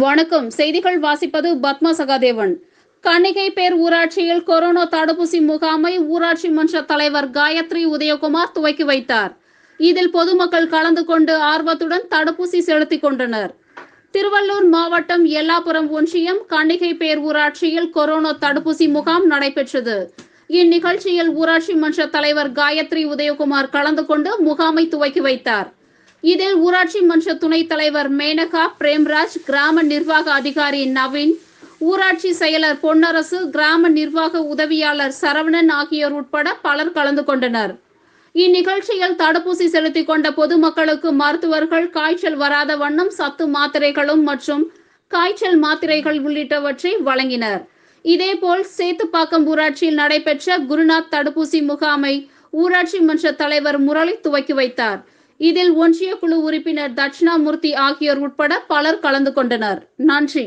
வணக்கம் செய்திகள் வாசிப்பது பத்மா சகாதேவன் கண்ணிகை பேர் ஊராட்சியில் கொரோனா தடுப்பூசி முகாமை ஊராட்சி மன்ற தலைவர் காயத்ரி உதயகுமார் துவக்கி வைத்தார் இதில் பொதுமக்கள் கலந்து கொண்டு ஆர்வத்துடன் தடுப்பூசி செலுத்திக் கொண்டனர் திருவள்ளூர் மாவட்டம் எல்லாபுரம் ஒன்றியம் கண்ணிகை பேர் ஊராட்சியில் கொரோனா தடுப்பூசி முகாம் நடைபெற்றது இந்நிகழ்ச்சியில் ஊராட்சி மன்ற தலைவர் காயத்ரி உதயகுமார் கலந்து கொண்டு முகாமை துவக்கி வைத்தார் இதில் ஊராட்சி மன்ற துணைத் தலைவர் மேனகா பிரேம்ராஜ் கிராம நிர்வாக அதிகாரி நவீன் ஊராட்சி செயலர் பொன்னரசு கிராம நிர்வாக உதவியாளர் சரவணன் ஆகியோர் உட்பட பலர் கலந்து கொண்டனர் இந்நிகழ்ச்சியில் தடுப்பூசி செலுத்திக் கொண்ட பொதுமக்களுக்கு மருத்துவர்கள் காய்ச்சல் வராத வண்ணம் சத்து மாத்திரைகளும் மற்றும் காய்ச்சல் மாத்திரைகள் உள்ளிட்டவற்றை வழங்கினர் இதேபோல் சேத்துப்பாக்கம் ஊராட்சியில் நடைபெற்ற குருநாத் தடுப்பூசி முகாமை ஊராட்சி மன்ற தலைவர் முரளி துவக்கி வைத்தார் இதில் ஒன்றிய குழு உறுப்பினர் தட்சிணாமூர்த்தி ஆகியோர் உட்பட பலர் கலந்து கொண்டனர் நன்றி